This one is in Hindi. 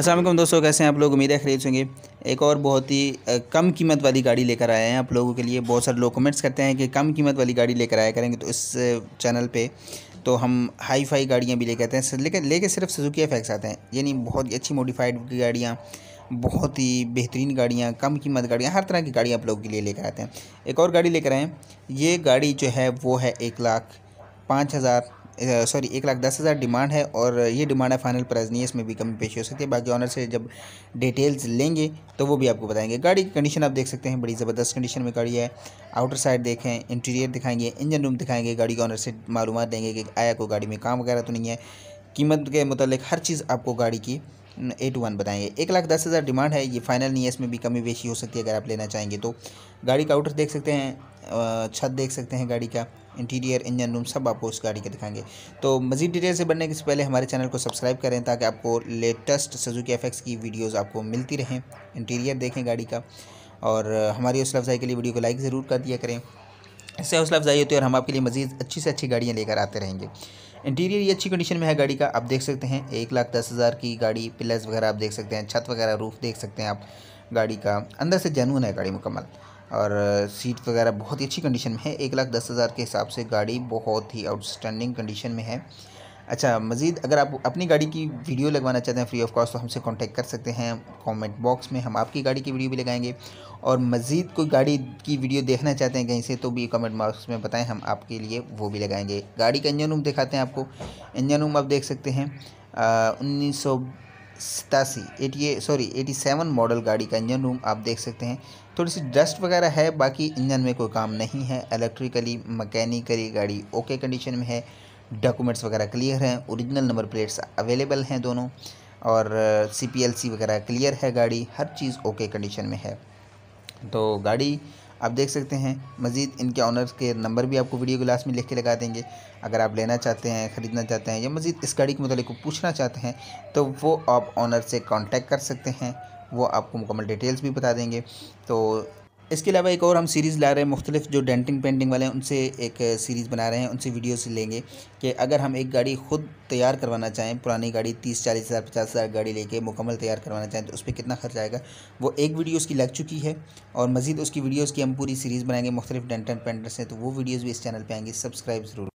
असलम दोस्तों कैसे हैं आप लोग उम्मीद है खरीद सेंगे एक और बहुत ही कम कीमत वाली गाड़ी लेकर आए हैं आप लोगों के लिए बहुत सारे लोग कमेंट्स करते हैं कि कम कीमत वाली गाड़ी लेकर आया करेंगे तो इस चैनल पे तो हम हाई फाई गाड़ियाँ भी लेकर आते हैं लेकिन लेके सिर्फ सुजुकी एफ आते हैं यानी बहुत ही अच्छी मोडिफाइड गाड़ियाँ बहुत ही बेहतरीन गाड़ियाँ कम कीमत गाड़ियाँ हर तरह की गाड़ियाँ आप लोगों के लिए लेकर आते हैं एक और गाड़ी लेकर आएँ ये गाड़ी जो है वो है एक लाख पाँच हज़ार सॉरी एक लाख दस हज़ार डिमांड है और ये डिमांड है फाइनल प्राइस नहीं है इसमें भी कमी पेशी हो सकती है बाकी ऑनर से जब डिटेल्स लेंगे तो वो भी आपको बताएंगे गाड़ी की कंडीशन आप देख सकते हैं बड़ी ज़बरदस्त कंडीशन में गाड़ी है आउटर साइड देखें इंटीरियर दिखाएंगे इंजन रूम दिखाएंगे गाड़ी के ऑनर से मालूम देंगे कि आया कोई गाड़ी में काम वगैरह तो नहीं है कीमत के मतलब हर चीज़ आपको गाड़ी की ए टू वन बताएंगे एक लाख दस हज़ार डिमांड है ये फाइनल नहीं है इसमें भी कमी बेशी हो सकती है अगर आप लेना चाहेंगे तो गाड़ी का आउटर देख सकते हैं छत देख सकते हैं गाड़ी का इंटीरियर इंजन रूम सब आपको उस गाड़ी के दिखाएंगे तो मज़ीद डिटेल से बनने के से पहले हमारे चैनल को सब्सक्राइब करें ताकि आपको लेटेस्ट सजुकी एफ की वीडियोज़ आपको मिलती रहें इंटीरियर देखें गाड़ी का और हमारी हौसला अफजाई के लिए वीडियो को लाइक ज़रूर कर दिया करें इससे हौसला अफजाई होती है और हम आपके लिए मज़ीद अच्छी से अच्छी गाड़ियाँ लेकर आते रहेंगे इंटीरियर ये अच्छी कंडीशन में है गाड़ी का आप देख सकते हैं एक लाख दस हज़ार की गाड़ी पिलर्स वगैरह आप देख सकते हैं छत वगैरह रूफ देख सकते हैं आप गाड़ी का अंदर से जनून है गाड़ी मुकम्मल और सीट वगैरह बहुत ही अच्छी कंडीशन में है एक लाख दस हज़ार के हिसाब से गाड़ी बहुत ही आउटस्टैंडिंग कंडीशन में है अच्छा मज़ीद अगर आप अपनी गाड़ी की वीडियो लगवाना चाहते हैं फ्री ऑफ कॉस्ट तो हमसे कांटेक्ट कर सकते हैं कमेंट बॉक्स में हम आपकी गाड़ी की वीडियो भी लगाएंगे और मज़ीद कोई गाड़ी की वीडियो देखना चाहते हैं कहीं से तो भी कमेंट बॉक्स में बताएं हम आपके लिए वो भी लगाएंगे गाड़ी का इंजन रूम दिखाते हैं आपको इंजन रूम आप देख सकते हैं उन्नीस सतासी eighty sorry eighty seven model गाड़ी का इंजन रूम आप देख सकते हैं थोड़ी सी डस्ट वगैरह है बाकी इंजन में कोई काम नहीं है इलेक्ट्रिकली मैकेनिकली गाड़ी ओके कंडीशन में है डॉक्यूमेंट्स वगैरह क्लियर हैं ओरिजिनल नंबर प्लेट्स अवेलेबल हैं दोनों और सी वगैरह क्लियर है गाड़ी हर चीज़ ओके कंडीशन में है तो गाड़ी आप देख सकते हैं मज़ीद इनके ऑनर्स के नंबर भी आपको वीडियो क्लास में लिख के लगा देंगे अगर आप लेना चाहते हैं ख़रीदना चाहते हैं या मज़ीद इस गाड़ी के मतलब को पूछना चाहते हैं तो वो आप ऑनर से कॉन्टेक्ट कर सकते हैं वो आपको मुकम्मल डिटेल्स भी बता देंगे तो इसके अलावा एक और हम सीरीज़ ला रहे हैं मुख्तलिफ जो डेंटिंग पेंटिंग वाले हैं उनसे एक सीरीज़ बना रहे हैं उनसे से लेंगे कि अगर हम एक गाड़ी खुद तैयार करवाना चाहें पुरानी गाड़ी तीस चालीस हज़ार पचास हज़ार गाड़ी लेके मुकम्मल तैयार करवाना चाहें तो उस पर कितना खर्च आएगा वो एक वीडियो उसकी लग चुकी है और मज़ीद उसकी वीडियोज़ की हम पूरी सीरीज़ बनाएंगे मुख्तलिफ डेंटन पेंटर से तो वो वीडियोज़ भी इस चैनल पर आएंगे सब्सक्राइब ज़रूर